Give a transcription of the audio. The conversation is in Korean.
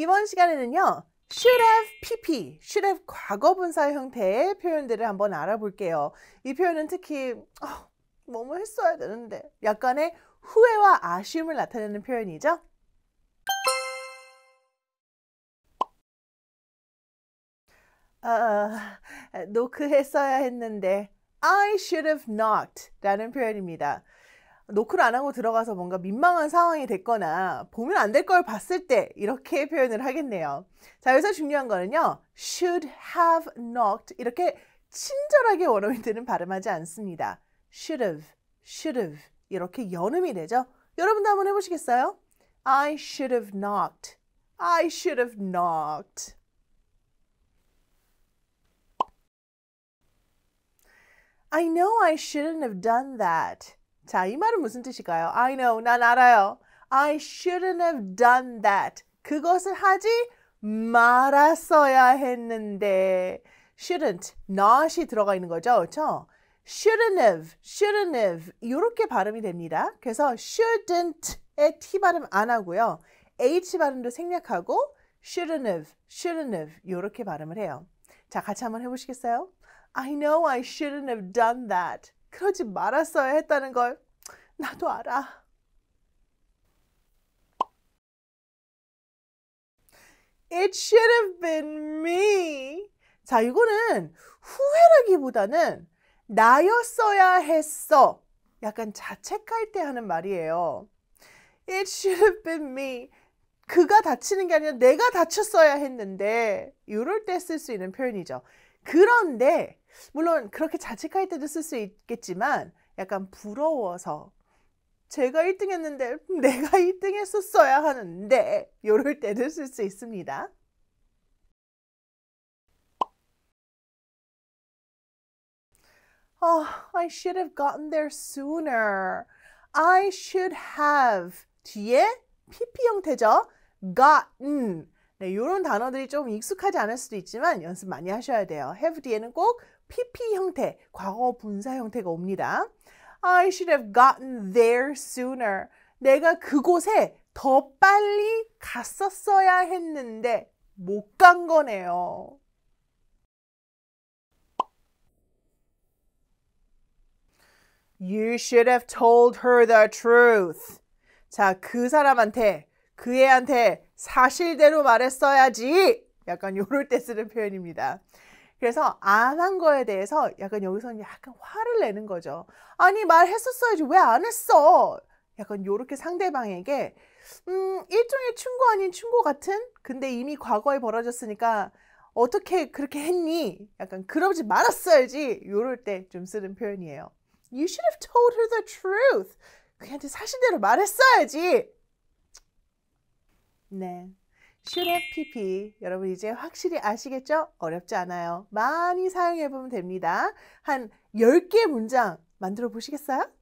이번 시간에는요. should have pp, should have 과거 분사 형태의 표현들을 한번 알아볼게요. 이 표현은 특히 어, 뭐 뭐 했어야 되는데 약간의 후회와 아쉬움을 나타내는 표현이죠. 어, 노크했어야 했는데 I should have not 라는 표현입니다. 노크를 안 하고 들어가서 뭔가 민망한 상황이 됐거나 보면 안 될 걸 봤을 때 이렇게 표현을 하겠네요. 자, 여기서 중요한 거는요. should have knocked 이렇게 친절하게 원어민들은 발음하지 않습니다. should have, should have 이렇게 연음이 되죠. 여러분도 한번 해보시겠어요? I should have knocked. I should have knocked. I know I shouldn't have done that. 자, 이 말은 무슨 뜻일까요? I know, 난 알아요. I shouldn't have done that. 그것을 하지 말았어야 했는데 shouldn't, not이 들어가 있는 거죠. 그렇죠? shouldn't have, shouldn't have 이렇게 발음이 됩니다. 그래서 shouldn't의 t 발음 안 하고요. h 발음도 생략하고 shouldn't have, shouldn't have 이렇게 발음을 해요. 자, 같이 한번 해보시겠어요? I know I shouldn't have done that. 그러지 말았어야 했다는 걸 나도 알아. It should have been me. 자, 이거는 후회라기보다는 나였어야 했어. 약간 자책할 때 하는 말이에요. It should have been me. 그가 다치는 게 아니라 내가 다쳤어야 했는데 이럴 때 쓸 수 있는 표현이죠. 그런데 물론 그렇게 자책할 때도 쓸 수 있겠지만 약간 부러워서 제가 1등 했는데 내가 1등 했었어야 하는데 이럴 때도 쓸 수 있습니다. Oh, I should have gotten there sooner. I should have 뒤에 PP 형태죠. gotten 네, 이런 단어들이 좀 익숙하지 않을 수도 있지만 연습 많이 하셔야 돼요. have 뒤에는 꼭 PP 형태, 과거 분사 형태가 옵니다. I should have gotten there sooner. 내가 그곳에 더 빨리 갔었어야 했는데 못 간 거네요. You should have told her the truth. 자, 그 사람한테 그 애한테 사실대로 말했어야지. 약간 요럴 때 쓰는 표현입니다. 그래서 안 한 거에 대해서 약간 여기서는 약간 화를 내는 거죠. 아니 말했었어야지 왜 안 했어? 약간 요렇게 상대방에게 음 일종의 충고 아닌 충고 같은 근데 이미 과거에 벌어졌으니까 어떻게 그렇게 했니? 약간 그러지 말았어야지 요럴 때 좀 쓰는 표현이에요. You should have told her the truth. 그한테 사실대로 말했어야지. 네. 슈렉피피 여러분 이제 확실히 아시겠죠? 어렵지 않아요. 많이 사용해 보면 됩니다. 한 10개 문장 만들어 보시겠어요?